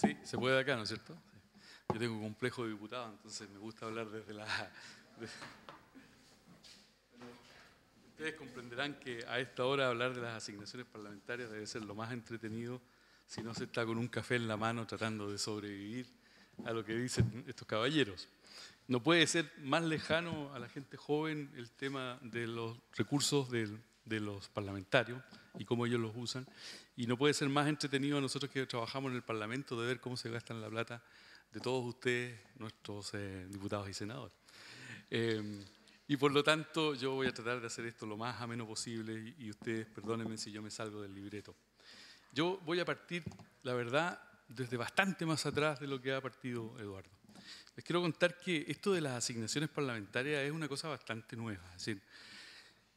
Sí, se puede de acá, ¿no es cierto? Yo tengo un complejo de diputado, entonces me gusta hablar desde la... Ustedes comprenderán que a esta hora hablar de las asignaciones parlamentarias debe ser lo más entretenido si no se está con un café en la mano tratando de sobrevivir a lo que dicen estos caballeros. No puede ser más lejano a la gente joven el tema de los recursos del de los parlamentarios y cómo ellos los usan. Y no puede ser más entretenido a nosotros que trabajamos en el Parlamento de ver cómo se gastan la plata de todos ustedes, nuestros eh, diputados y senadores. Eh, y por lo tanto, yo voy a tratar de hacer esto lo más ameno posible y ustedes perdónenme si yo me salgo del libreto. Yo voy a partir, la verdad, desde bastante más atrás de lo que ha partido Eduardo. Les quiero contar que esto de las asignaciones parlamentarias es una cosa bastante nueva. Es decir,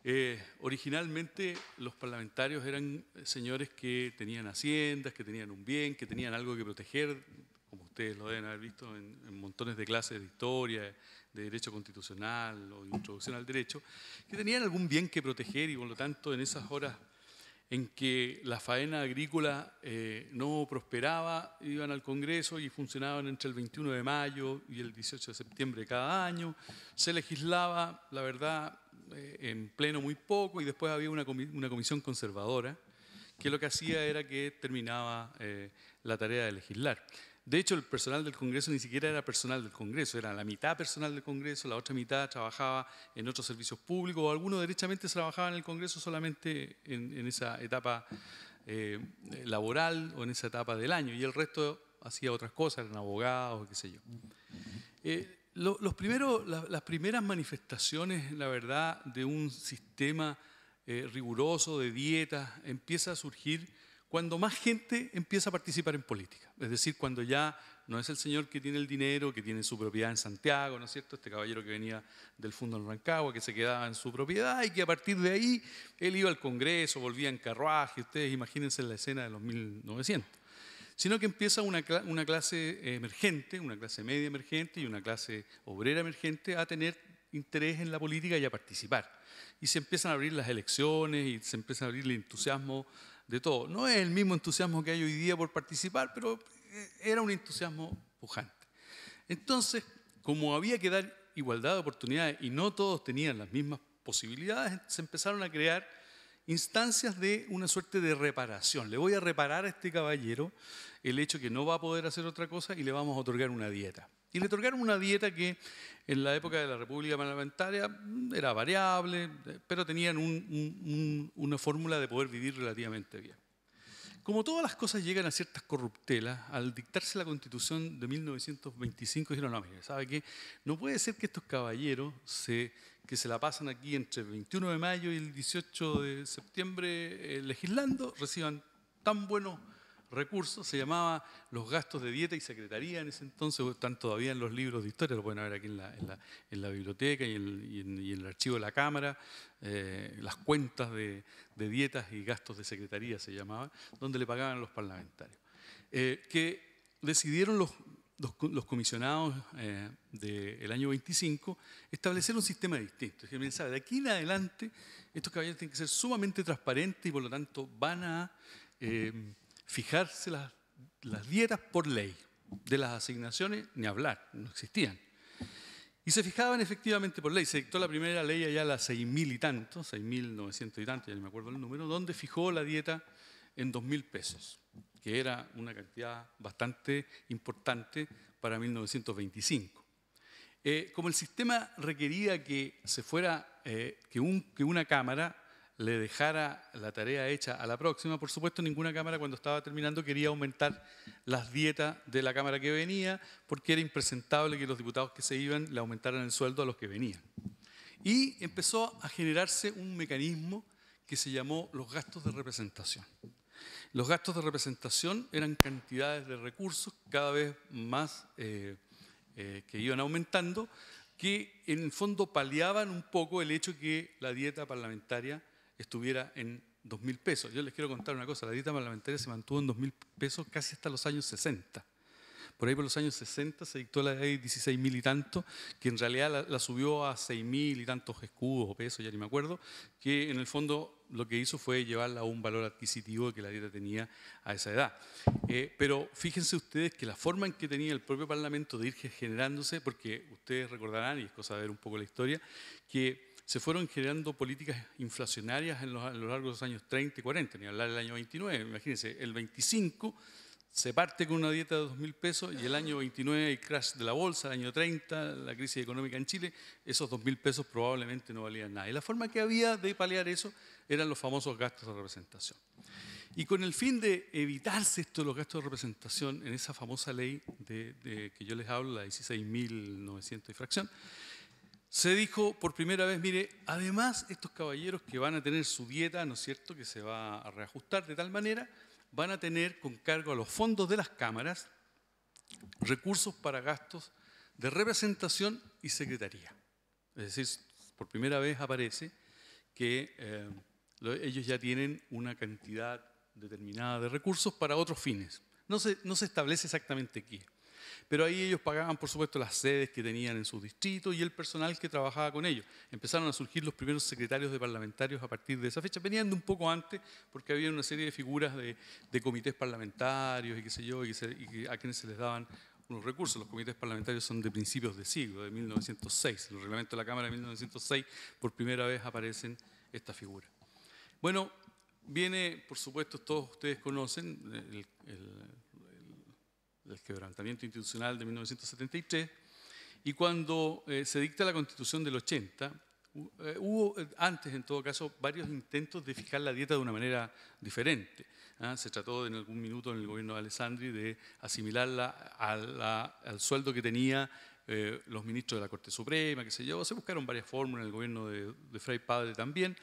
eh, originalmente los parlamentarios eran señores que tenían haciendas, que tenían un bien, que tenían algo que proteger, como ustedes lo deben haber visto en, montones de clases de historia, de derecho constitucional o introducción al derecho, que tenían algún bien que proteger y por lo tanto en esas horas en que la faena agrícola eh, no prosperaba, iban al Congreso y funcionaban entre el 21 de mayo y el 18 de septiembre de cada año, se legislaba, la verdad, eh, en pleno muy poco y después había una, comisión conservadora que lo que hacía era que terminaba eh, la tarea de legislar. De hecho, el personal del Congreso ni siquiera era personal del Congreso, era la mitad personal del Congreso, la otra mitad trabajaba en otros servicios públicos, o algunos derechamente trabajaban en el Congreso solamente en, esa etapa eh, laboral o en esa etapa del año, y el resto hacía otras cosas, eran abogados, qué sé yo los las primeras manifestaciones, la verdad, de un sistema eh, riguroso de dieta empieza a surgir cuando más gente empieza a participar en política. Es decir, cuando ya no es el señor que tiene el dinero, que tiene su propiedad en Santiago, ¿no es cierto? Este caballero que venía del fondo del Rancagua, que se quedaba en su propiedad y que a partir de ahí él iba al Congreso, volvía en carruaje. Ustedes imagínense la escena de los 1900 sino que empieza una, clase emergente, una clase media emergente y una clase obrera emergente a tener interés en la política y a participar. Y se empiezan a abrir las elecciones y se empieza a abrir el entusiasmo de todo. No es el mismo entusiasmo que hay hoy día por participar, pero eh, era un entusiasmo pujante. Entonces, como había que dar igualdad de oportunidades y no todos tenían las mismas posibilidades, se empezaron a crear instancias de una suerte de reparación. Le voy a reparar a este caballero el hecho que no va a poder hacer otra cosa y le vamos a otorgar una dieta. Y le otorgaron una dieta que en la época de la República Parlamentaria era variable, pero tenían una fórmula de poder vivir relativamente bien. Como todas las cosas llegan a ciertas corruptelas, al dictarse la constitución de 1925 dijeron, no, mire, ¿sabe qué? No puede ser que estos caballeros se que se la pasan aquí entre el 21 de mayo y el 18 de septiembre eh, legislando reciban tan buenos recursos. Se llamaba los gastos de dieta y secretaría en ese entonces, están todavía en los libros de historia, lo pueden ver aquí en la, biblioteca y, en, el archivo de la Cámara, eh, las cuentas de, dietas y gastos de secretaría se llamaban, donde le pagaban los parlamentarios. Eh, que decidieron los los, comisionados eh, del año 25 establecer un sistema distinto. Es pensaba, de aquí en adelante estos caballeros tienen que ser sumamente transparentes y por lo tanto van a eh, fijarse las, dietas por ley. De las asignaciones, ni hablar, no existían. Y se fijaban efectivamente por ley. Se dictó la primera ley allá a las 6.000 y tanto, 6.900 y tanto, ya no me acuerdo el número, donde fijó la dieta en 2.000 pesos que era una cantidad bastante importante para 1925. Eh, como el sistema requería que se fuera, eh, que una cámara le dejara la tarea hecha a la próxima, por supuesto ninguna cámara cuando estaba terminando quería aumentar las dietas de la cámara que venía, porque era impresentable que los diputados que se iban le aumentaran el sueldo a los que venían. Y empezó a generarse un mecanismo que se llamó los gastos de representación. Los gastos de representación eran cantidades de recursos cada vez más eh, eh, que iban aumentando, que en el fondo paliaban un poco el hecho que la dieta parlamentaria estuviera en 2.000 pesos. Yo les quiero contar una cosa, la dieta parlamentaria se mantuvo en 2.000 pesos casi hasta los años 60. Por ahí por los años 60 se dictó la ley 16.000 y tanto, que en realidad la, la subió a 6.000 y tantos escudos o pesos, ya ni me acuerdo, que en el fondo lo que hizo fue llevarla a un valor adquisitivo que la dieta tenía a esa edad. Eh, pero fíjense ustedes que la forma en que tenía el propio Parlamento de ir generándose, porque ustedes recordarán, y es cosa de ver un poco la historia, que se fueron generando políticas inflacionarias en los, a lo largo de los años 30 y 40, ni hablar del año 29, imagínense, el 25 se parte con una dieta de 2.000 pesos y el año 29 el crash de la bolsa, el año 30 la crisis económica en Chile, esos 2.000 pesos probablemente no valían nada. Y la forma que había de paliar eso eran los famosos gastos de representación. Y con el fin de evitarse esto los gastos de representación en esa famosa ley de, que yo les hablo, la 16.900 y fracción, se dijo por primera vez, mire, además estos caballeros que van a tener su dieta, ¿no es cierto?, que se va a reajustar de tal manera, van a tener con cargo a los fondos de las cámaras recursos para gastos de representación y secretaría. Es decir, por primera vez aparece que... Eh, ellos ya tienen una cantidad determinada de recursos para otros fines. No se, establece exactamente qué. Pero ahí ellos pagaban, por supuesto, las sedes que tenían en sus distritos y el personal que trabajaba con ellos. Empezaron a surgir los primeros secretarios de parlamentarios a partir de esa fecha. Venían de un poco antes porque había una serie de figuras de, comités parlamentarios y qué sé yo, a quienes se les daban unos recursos. Los comités parlamentarios son de principios de siglo, de 1906. En el reglamento de la Cámara de 1906 por primera vez aparecen estas figuras. Bueno, viene, por supuesto, todos ustedes conocen el, el, quebrantamiento institucional de 1973, y cuando eh, se dicta la constitución del 80, eh, hubo eh, antes, en todo caso, varios intentos de fijar la dieta de una manera diferente. ¿ah? Se trató en algún minuto en el gobierno de Alessandri de asimilarla al sueldo que tenía los ministros de la Corte Suprema, que se yo. Se buscaron varias fórmulas en el gobierno de, de Fray Padre también.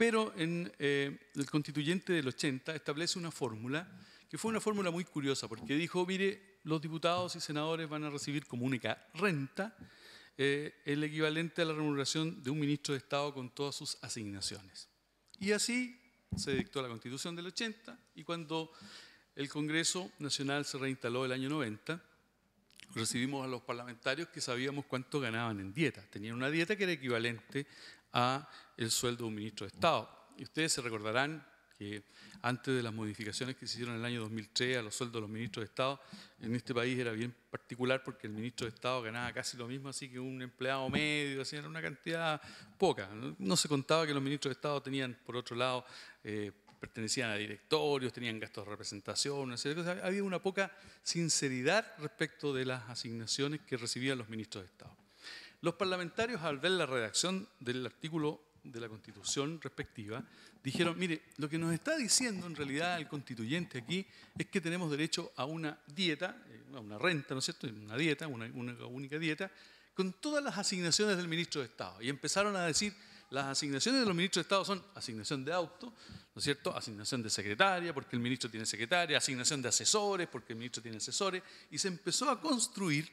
Pero en eh, el constituyente del 80 establece una fórmula que fue una fórmula muy curiosa, porque dijo, mire, los diputados y senadores van a recibir como única renta eh, el equivalente a la remuneración de un ministro de Estado con todas sus asignaciones. Y así se dictó la Constitución del 80 y cuando el Congreso Nacional se reinstaló el año 90, recibimos a los parlamentarios que sabíamos cuánto ganaban en dieta. Tenían una dieta que era equivalente a el sueldo de un ministro de Estado. Y ustedes se recordarán que antes de las modificaciones que se hicieron en el año 2003 a los sueldos de los ministros de Estado, en este país era bien particular porque el ministro de Estado ganaba casi lo mismo, así que un empleado medio, así era una cantidad poca. No se contaba que los ministros de Estado tenían, por otro lado, eh, pertenecían a directorios, tenían gastos de representación, etc. había una poca sinceridad respecto de las asignaciones que recibían los ministros de Estado. Los parlamentarios, al ver la redacción del artículo de la constitución respectiva, dijeron, mire, lo que nos está diciendo en realidad el constituyente aquí es que tenemos derecho a una dieta, eh, a una renta, ¿no es cierto? Una dieta, una, única dieta, con todas las asignaciones del ministro de Estado. Y empezaron a decir, las asignaciones de los ministros de Estado son asignación de auto, ¿no es cierto? Asignación de secretaria, porque el ministro tiene secretaria, asignación de asesores, porque el ministro tiene asesores, y se empezó a construir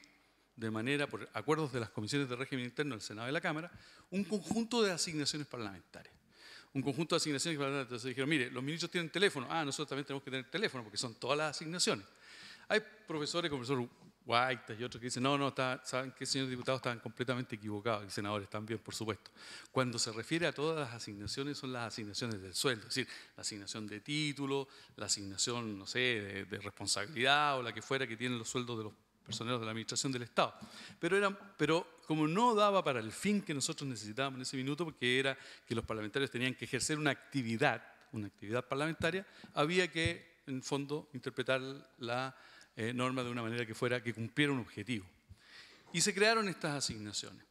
de manera, por acuerdos de las comisiones de régimen interno del Senado y la Cámara, un conjunto de asignaciones parlamentarias. Un conjunto de asignaciones parlamentarias. Entonces dijeron, mire, los ministros tienen teléfono. Ah, nosotros también tenemos que tener teléfono porque son todas las asignaciones. Hay profesores como el profesor White y otros que dicen, no, no, saben que señores diputados están completamente equivocados, y senadores también, por supuesto. Cuando se refiere a todas las asignaciones, son las asignaciones del sueldo, es decir, la asignación de título, la asignación, no sé, de responsabilidad o la que fuera que tienen los sueldos de los personeros de la administración del Estado. Pero, pero como no daba para el fin que nosotros necesitábamos en ese minuto, porque era que los parlamentarios tenían que ejercer una actividad, una actividad parlamentaria, había que, en fondo, interpretar la eh, norma de una manera que fuera que cumpliera un objetivo. Y se crearon estas asignaciones.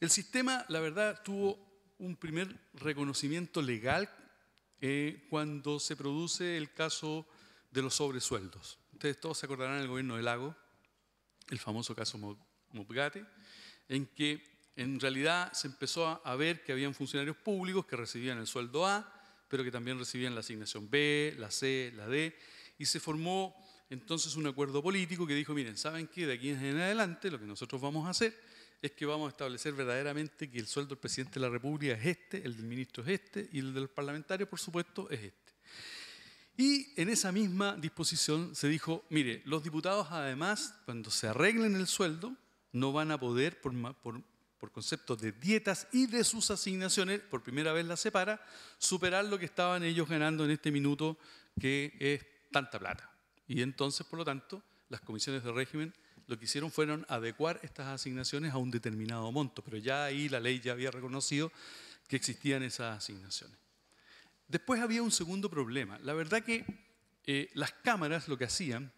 El sistema, la verdad, tuvo un primer reconocimiento legal eh, cuando se produce el caso de los sobresueldos. Ustedes todos se acordarán del gobierno de Lago, el famoso caso Mobgate, en que en realidad se empezó a ver que habían funcionarios públicos que recibían el sueldo A, pero que también recibían la asignación B, la C, la D, y se formó entonces un acuerdo político que dijo, miren, ¿saben qué? De aquí en adelante lo que nosotros vamos a hacer es que vamos a establecer verdaderamente que el sueldo del presidente de la República es este, el del ministro es este y el del parlamentario, por supuesto, es este. Y en esa misma disposición se dijo, mire, los diputados además, cuando se arreglen el sueldo, no van a poder, por, concepto de dietas y de sus asignaciones, por primera vez las separa, superar lo que estaban ellos ganando en este minuto, que es tanta plata. Y entonces, por lo tanto, las comisiones de régimen lo que hicieron fueron adecuar estas asignaciones a un determinado monto, pero ya ahí la ley ya había reconocido que existían esas asignaciones. Después había un segundo problema. La verdad que eh, las cámaras lo que hacían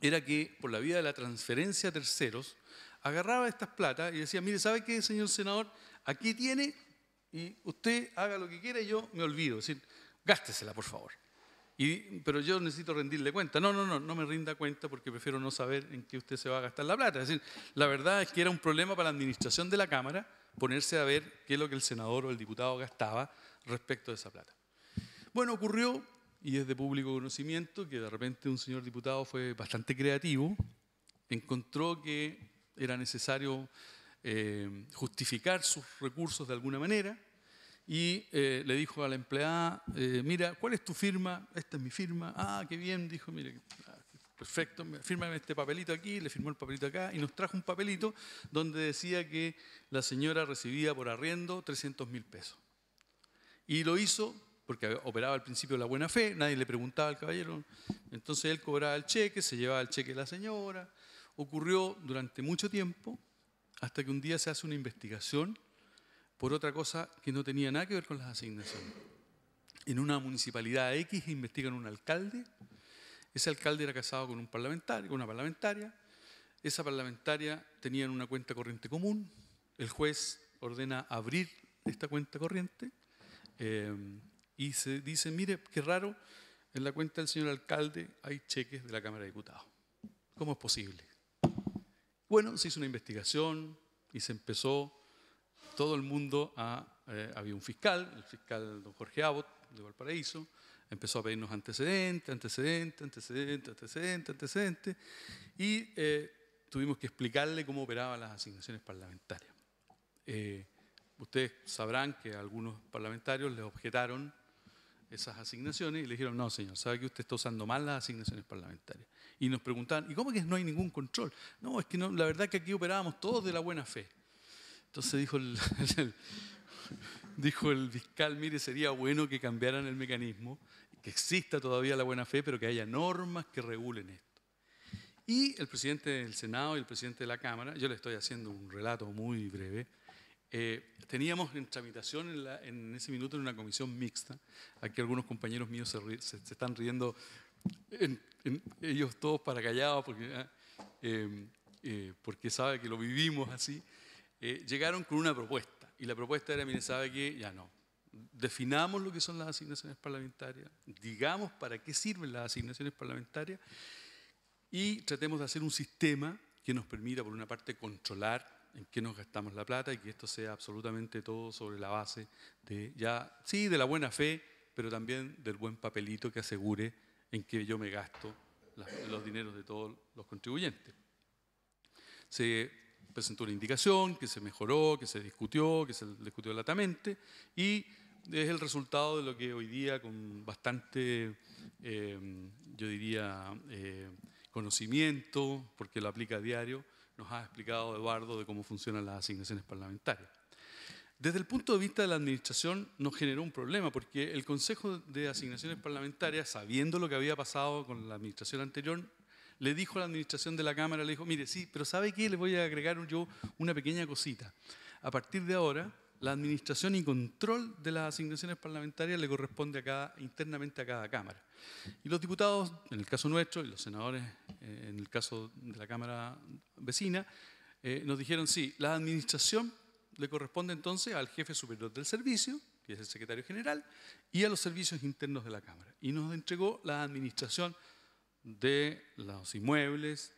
era que por la vía de la transferencia a terceros, agarraba estas plata y decía, mire, ¿sabe qué, señor senador? Aquí tiene y usted haga lo que quiera y yo me olvido. Es decir, gástesela, por favor. pero yo necesito rendirle cuenta. No, no, no, no me rinda cuenta porque prefiero no saber en qué usted se va a gastar la plata. Es decir, la verdad es que era un problema para la administración de la Cámara ponerse a ver qué es lo que el senador o el diputado gastaba respecto de esa plata. Bueno, ocurrió, y es de público conocimiento, que de repente un señor diputado fue bastante creativo, encontró que era necesario eh, justificar sus recursos de alguna manera y eh, le dijo a la empleada, eh, mira, ¿cuál es tu firma? Esta es mi firma. Ah, qué bien, dijo, mire, ah, perfecto, fírmame este papelito aquí, le firmó el papelito acá y nos trajo un papelito donde decía que la señora recibía por arriendo 300 mil pesos. Y lo hizo porque operaba al principio la buena fe, nadie le preguntaba al caballero, entonces él cobraba el cheque, se llevaba el cheque de la señora, ocurrió durante mucho tiempo, hasta que un día se hace una investigación por otra cosa que no tenía nada que ver con las asignaciones. En una municipalidad X investigan un alcalde, ese alcalde era casado con un parlamentario, con una parlamentaria, esa parlamentaria tenía una cuenta corriente común, el juez ordena abrir esta cuenta corriente. Eh, y se dice, mire, qué raro, en la cuenta del señor alcalde hay cheques de la Cámara de Diputados. ¿Cómo es posible? Bueno, se hizo una investigación y se empezó todo el mundo a... Eh, había un fiscal, el fiscal don Jorge Abbott de Valparaíso, empezó a pedirnos antecedentes, antecedentes, antecedentes, antecedentes, antecedentes, y eh, tuvimos que explicarle cómo operaban las asignaciones parlamentarias. Eh, ustedes sabrán que algunos parlamentarios les objetaron esas asignaciones y le dijeron, no, señor, sabe que usted está usando mal las asignaciones parlamentarias. Y nos preguntaban, ¿y cómo que no hay ningún control? No, es que la verdad que aquí operábamos todos de la buena fe. Entonces dijo dijo el fiscal, mire, sería bueno que cambiaran el mecanismo, que exista todavía la buena fe, pero que haya normas que regulen esto. Y el presidente del Senado y el presidente de la Cámara, yo le estoy haciendo un relato muy breve, eh, teníamos en tramitación en, en, ese minuto en una comisión mixta, aquí algunos compañeros míos se, están riendo, en, ellos todos para callados, porque, ah, em, eh, porque sabe que lo vivimos así, eh, llegaron con una propuesta. Y la propuesta era, mire, sabe que ya no, definamos lo que son las asignaciones parlamentarias, digamos para qué sirven las asignaciones parlamentarias y tratemos de hacer un sistema que nos permita, por una parte, controlar en qué nos gastamos la plata y que esto sea absolutamente todo sobre la base de ya, sí, de la buena fe, pero también del buen papelito que asegure en que yo me gasto los dineros de todos los contribuyentes. Se presentó una indicación que se mejoró, que se discutió, que se discutió latamente y es el resultado de lo que hoy día con bastante, eh, yo diría, eh, conocimiento, porque lo aplica a diario, nos ha explicado Eduardo de cómo funcionan las asignaciones parlamentarias. Desde el punto de vista de la administración nos generó un problema porque el Consejo de Asignaciones Parlamentarias, sabiendo lo que había pasado con la administración anterior, le dijo a la administración de la Cámara, le dijo, mire, sí, pero ¿sabe qué? Le voy a agregar yo una pequeña cosita. A partir de ahora, la administración y control de las asignaciones parlamentarias le corresponde a cada, internamente a cada Cámara. Y los diputados, en el caso nuestro, y los senadores, eh, en el caso de la Cámara vecina, eh, nos dijeron, sí, la administración le corresponde entonces al jefe superior del servicio, que es el secretario general, y a los servicios internos de la Cámara. Y nos entregó la administración de los inmuebles,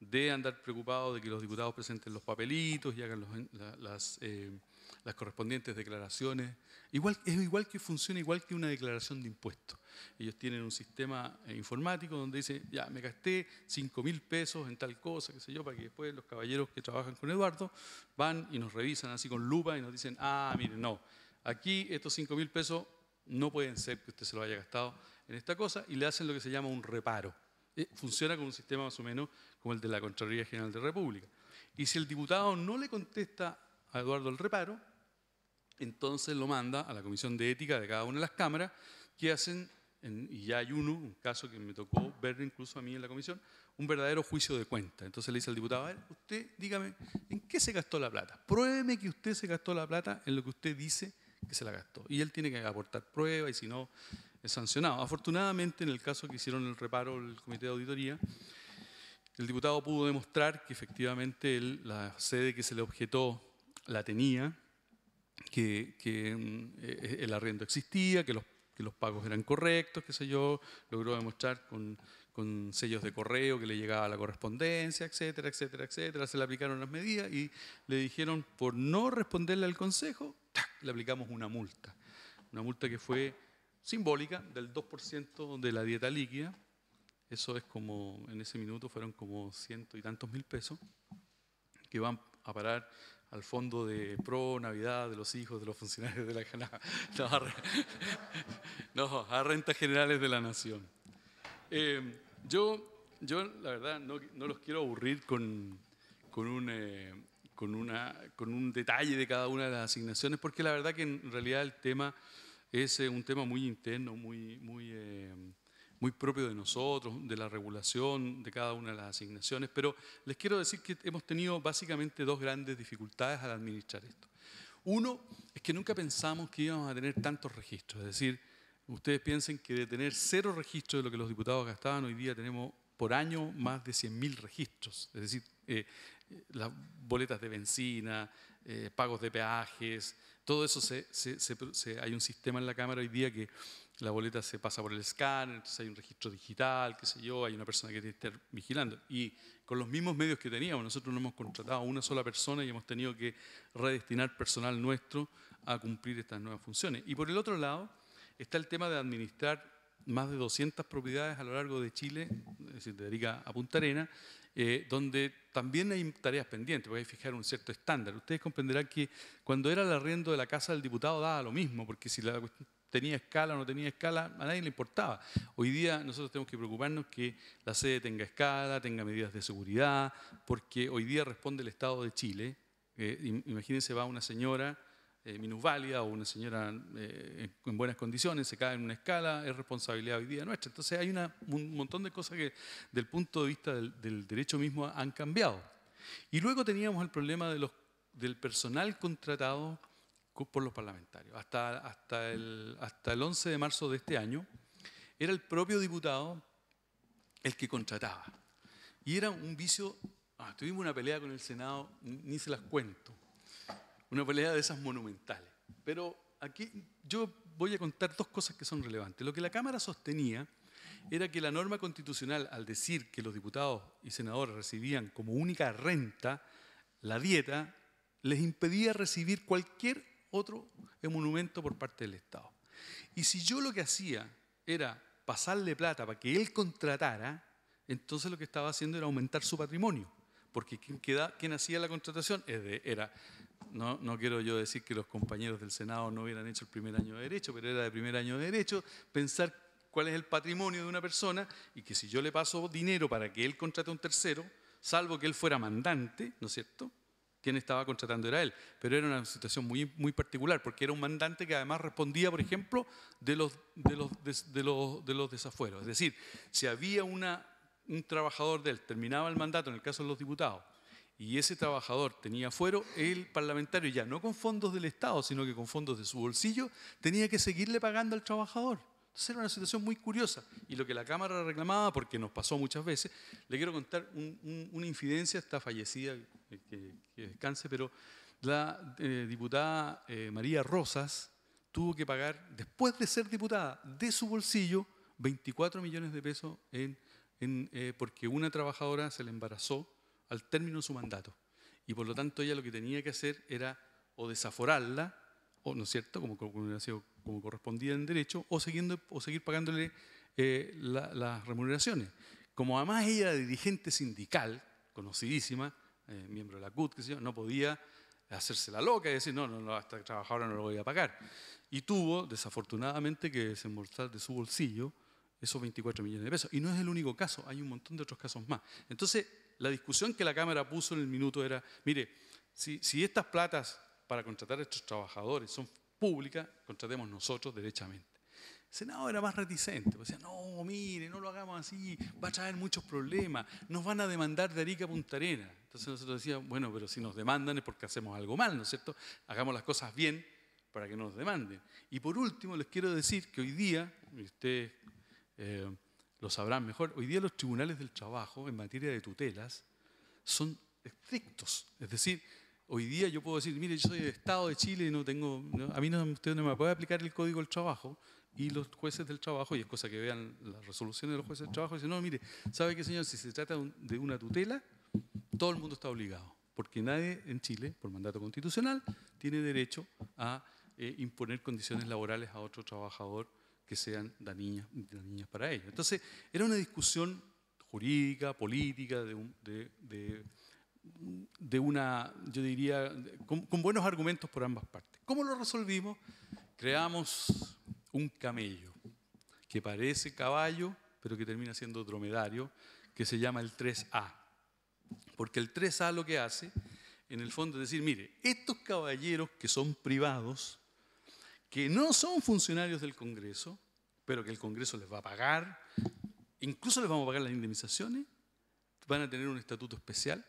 de andar preocupado de que los diputados presenten los papelitos y hagan eh, las, correspondientes declaraciones. Igual, es igual que funciona igual que una declaración de impuestos. Ellos tienen un sistema eh, informático donde dice, ya, me gasté 5 mil pesos en tal cosa, qué sé yo, para que después los caballeros que trabajan con Eduardo van y nos revisan así con lupa y nos dicen, ah, miren, no, aquí estos 5 mil pesos no pueden ser que usted se lo haya gastado en esta cosa y le hacen lo que se llama un reparo eh, funciona con un sistema más o menos como el de la Contraloría General de la República. Y si el diputado no le contesta a Eduardo el reparo, entonces lo manda a la Comisión de Ética de cada una de las cámaras, que hacen, y ya hay uno, un caso que me tocó ver incluso a mí en la comisión, un verdadero juicio de cuenta. Entonces le dice al diputado, a ver, usted dígame, ¿en qué se gastó la plata? Pruébeme que usted se gastó la plata en lo que usted dice que se la gastó. Y él tiene que aportar pruebas y si no, es sancionado. Afortunadamente, en el caso que hicieron el reparo el Comité de Auditoría, el diputado pudo demostrar que efectivamente la sede que se le objetó la tenía, que, mm, el arriendo existía, que los, que los, pagos eran correctos, qué sé yo, logró demostrar con, con sellos de correo que le llegaba la correspondencia, etcétera, etcétera, etcétera. Se le aplicaron las medidas y le dijeron, por no responderle al Consejo, le aplicamos una multa. Una multa que fue simbólica del 2% de la dieta líquida. Eso es como, en ese minuto fueron como ciento y tantos mil pesos que van a parar al fondo de pro Navidad de los hijos de los funcionarios de la No, a, rentas generales de la nación. Em, yo, yo, la verdad, no, no los quiero aburrir con, con un, eh, con, una, con un detalle de cada una de las asignaciones, porque la verdad que en realidad el tema es eh, un tema muy interno, muy, muy, eh, muy propio de nosotros, de la regulación de cada una de las asignaciones, pero les quiero decir que hemos tenido básicamente dos grandes dificultades al administrar esto. Uno es que nunca pensamos que íbamos a tener tantos registros, es decir, ustedes piensen que de tener cero registros de lo que los diputados gastaban, hoy día tenemos por año más de 100.000 registros, es decir, eh, las boletas de benzina, pagos de peajes, todo eso, hay un sistema en la Cámara hoy día que la boleta se pasa por el escáner, hay un registro digital, qué sé yo, hay una persona que tiene que estar vigilando. Y con los mismos medios que teníamos, nosotros no hemos contratado a una sola persona y hemos tenido que redestinar personal nuestro a cumplir estas nuevas funciones. Y por el otro lado está el tema de administrar más de 200 propiedades a lo largo de Chile, es decir, de a Punta Arena, eh, donde también hay tareas pendientes, porque hay fijar un cierto estándar. Ustedes comprenderán que cuando era el arriendo de la casa del diputado daba lo mismo, porque si la tenía escala o no tenía escala, a nadie le importaba. Hoy día nosotros tenemos que preocuparnos que la sede tenga escala, tenga medidas de seguridad, porque hoy día responde el Estado de Chile. Eh, imagínense, va una señora eh, minusválida o una señora eh, en buenas condiciones se cae en una escala, es responsabilidad hoy día nuestra. Entonces hay un montón de cosas que del punto de vista del, derecho mismo han cambiado. Y luego teníamos el problema de los, del personal contratado por los parlamentarios. Hasta, hasta, el, hasta el 11 de marzo de este año era el propio diputado el que contrataba. Y era un vicio, ah, tuvimos una pelea con el Senado, ni se las cuento una pelea de esas monumentales. Pero aquí yo voy a contar dos cosas que son relevantes. Lo que la Cámara sostenía era que la norma constitucional, al decir que los diputados y senadores recibían como única renta la dieta, les impedía recibir cualquier otro monumento por parte del Estado. Y si yo lo que hacía era pasarle plata para que él contratara, entonces lo que estaba haciendo era aumentar su patrimonio, porque quien, queda, hacía la contratación era no, quiero yo decir que los compañeros del Senado no hubieran hecho el primer año de Derecho, pero era de primer año de Derecho, pensar cuál es el patrimonio de una persona y que si yo le paso dinero para que él contrate a un tercero, salvo que él fuera mandante, ¿no es cierto? Quien estaba contratando era él, pero era una situación muy, particular, porque era un mandante que además respondía, por ejemplo, de los, desafueros. Es decir, si había un trabajador de él, terminaba el mandato, en el caso de los diputados, y ese trabajador tenía fuero, el parlamentario ya no con fondos del Estado, sino que con fondos de su bolsillo, tenía que seguirle pagando al trabajador. Entonces era una situación muy curiosa. Y lo que la Cámara reclamaba, porque nos pasó muchas veces, le quiero contar una infidencia, está fallecida, eh, que, descanse, pero la eh, diputada eh, María Rosas tuvo que pagar, después de ser diputada, de su bolsillo 24 millones de pesos porque una trabajadora se le embarazó al término de su mandato. Y por lo tanto ella lo que tenía que hacer era o desaforarla, o no es cierto, como, como, correspondía en derecho, o, siguiendo, o seguir pagándole eh, las remuneraciones. Como además ella era dirigente sindical, conocidísima, eh, miembro de la CUT, que no podía hacerse la loca y decir, no, no, no, hasta trabajar no lo voy a pagar. Y tuvo, desafortunadamente, que desembolsar de su bolsillo esos 24 millones de pesos. Y no es el único caso, hay un montón de otros casos más. Entonces, la discusión que la Cámara puso en el minuto era, mire, si, estas platas para contratar a estos trabajadores son públicas, contratemos nosotros derechamente. El Senado era más reticente, pues decía, no, mire, no lo hagamos así, va a traer muchos problemas, nos van a demandar de Arica a Punta Arena. Entonces nosotros decíamos, bueno, pero si nos demandan es porque hacemos algo mal, ¿no es cierto? Hagamos las cosas bien para que no nos demanden. Y por último, les quiero decir que hoy día, usted... Eh, lo sabrán mejor, hoy día los tribunales del trabajo en materia de tutelas son estrictos. Es decir, hoy día yo puedo decir, mire, yo soy del Estado de Chile y no tengo, a mí no, me puede aplicar el Código del Trabajo. Y los jueces del trabajo, y es cosa que vean las resoluciones de los jueces del trabajo, dicen, no, mire, ¿sabe qué, señor? Si se trata de una tutela, todo el mundo está obligado, porque nadie en Chile, por mandato constitucional, tiene derecho a eh, imponer condiciones laborales a otro trabajador que sean dañinas, niñas para ellos. Entonces, era una discusión jurídica, política, de, una, yo diría, con, buenos argumentos por ambas partes. ¿Cómo lo resolvimos? Creamos un camello que parece caballo, pero que termina siendo dromedario, que se llama el 3A. Porque el 3A lo que hace, en el fondo, es decir, mire, estos caballeros que son privados, que no son funcionarios del Congreso, pero que el Congreso les va a pagar, incluso les vamos a pagar las indemnizaciones, van a tener un estatuto especial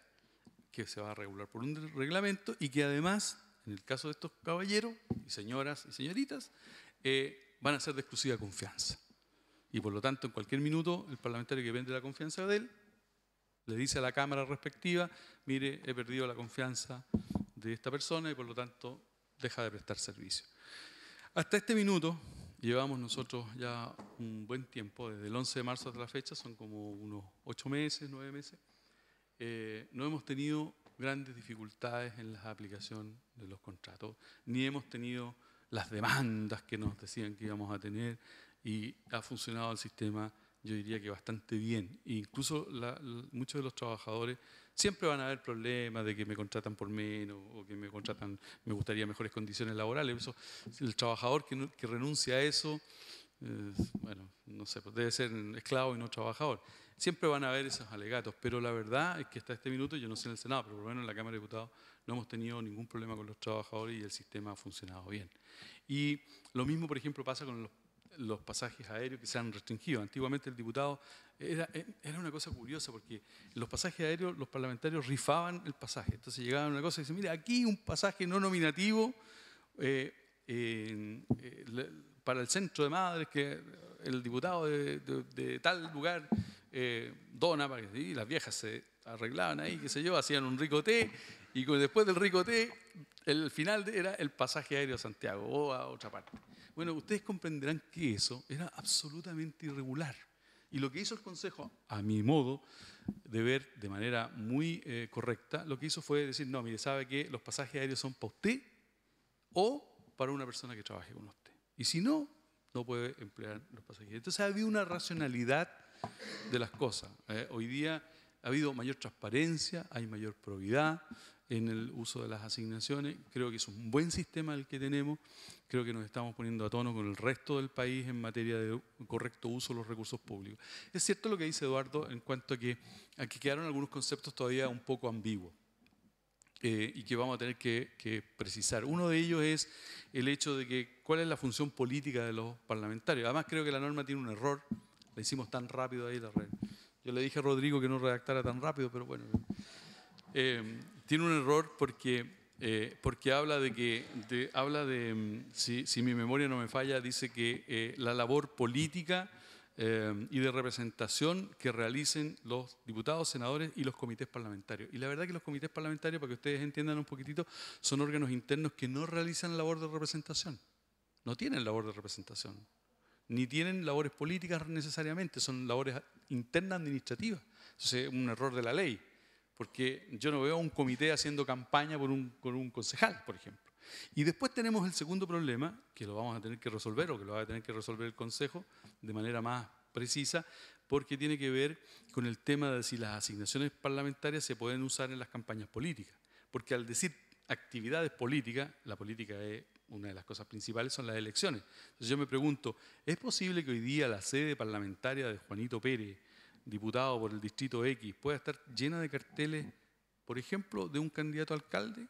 que se va a regular por un reglamento y que además, en el caso de estos caballeros y señoras y señoritas, eh, van a ser de exclusiva confianza. Y por lo tanto, en cualquier minuto, el parlamentario que vende la confianza de él le dice a la Cámara respectiva, mire, he perdido la confianza de esta persona y por lo tanto deja de prestar servicio. Hasta este minuto llevamos nosotros ya un buen tiempo, desde el 11 de marzo hasta la fecha, son como unos ocho meses, nueve meses, eh, no hemos tenido grandes dificultades en la aplicación de los contratos, ni hemos tenido las demandas que nos decían que íbamos a tener y ha funcionado el sistema, yo diría que bastante bien. E incluso muchos de los trabajadores Siempre van a haber problemas de que me contratan por menos o que me contratan, me gustaría mejores condiciones laborales. el trabajador que, renuncia a eso, eh, bueno, no sé, pues debe ser esclavo y no trabajador. Siempre van a haber esos alegatos, pero la verdad es que hasta este minuto, yo no sé en el Senado, pero por lo menos en la Cámara de Diputados, no hemos tenido ningún problema con los trabajadores y el sistema ha funcionado bien. Y lo mismo, por ejemplo, pasa con los los pasajes aéreos que se han restringido. Antiguamente el diputado era, una cosa curiosa porque los pasajes aéreos los parlamentarios rifaban el pasaje. Entonces llegaban a una cosa y dicen, mira, aquí un pasaje no nominativo eh, eh, para el centro de madres que el diputado de, tal lugar eh, dona, y las viejas se arreglaban ahí, qué sé yo, hacían un rico té y después del rico té el final era el pasaje aéreo a Santiago o a otra parte. Bueno, ustedes comprenderán que eso era absolutamente irregular. Y lo que hizo el Consejo, a mi modo de ver de manera muy eh, correcta, lo que hizo fue decir, no, mire, sabe que los pasajes aéreos son para usted o para una persona que trabaje con usted. Y si no, no puede emplear los pasajes. Entonces ha habido una racionalidad de las cosas. Eh. hoy día ha habido mayor transparencia, hay mayor probidad, en el uso de las asignaciones. Creo que es un buen sistema el que tenemos. Creo que nos estamos poniendo a tono con el resto del país en materia de correcto uso de los recursos públicos. Es cierto lo que dice Eduardo en cuanto a que aquí quedaron algunos conceptos todavía un poco ambiguos. Eh, y que vamos a tener que, precisar. Uno de ellos es el hecho de que cuál es la función política de los parlamentarios. Además creo que la norma tiene un error, la hicimos tan rápido ahí la red. Yo le dije a Rodrigo que no redactara tan rápido, pero bueno. Eh, tiene un error porque, eh, porque habla de que, de, habla de, mm, si, mi memoria no me falla, dice que eh, la labor política eh, y de representación que realicen los diputados, senadores y los comités parlamentarios. Y la verdad que los comités parlamentarios, para que ustedes entiendan un poquitito, son órganos internos que no realizan labor de representación. No tienen labor de representación. Ni tienen labores políticas necesariamente, son labores internas administrativas. es un error de la ley porque yo no veo un comité haciendo campaña por un, un concejal, por ejemplo. Y después tenemos el segundo problema, que lo vamos a tener que resolver o que lo va a tener que resolver el Consejo de manera más precisa, porque tiene que ver con el tema de si las asignaciones parlamentarias se pueden usar en las campañas políticas. Porque al decir actividades políticas, la política es una de las cosas principales, son las elecciones. Entonces yo me pregunto, ¿es posible que hoy día la sede parlamentaria de Juanito Pérez diputado por el distrito X puede estar llena de carteles, por ejemplo, de un candidato a alcalde,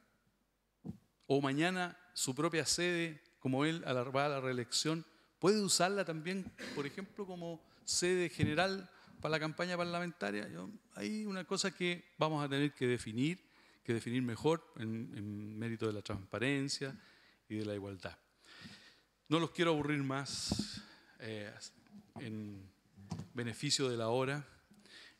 o mañana su propia sede, como él va a la reelección, puede usarla también, por ejemplo, como sede general para la campaña parlamentaria. hay una cosa que vamos a tener que definir, que definir mejor en, mérito de la transparencia y de la igualdad. No los quiero aburrir más. Eh, en beneficio de la hora,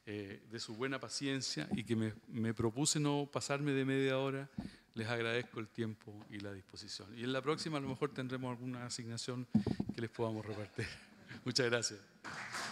eh, de su buena paciencia y que me, me propuse no pasarme de media hora, les agradezco el tiempo y la disposición. Y en la próxima a lo mejor tendremos alguna asignación que les podamos repartir. Muchas gracias.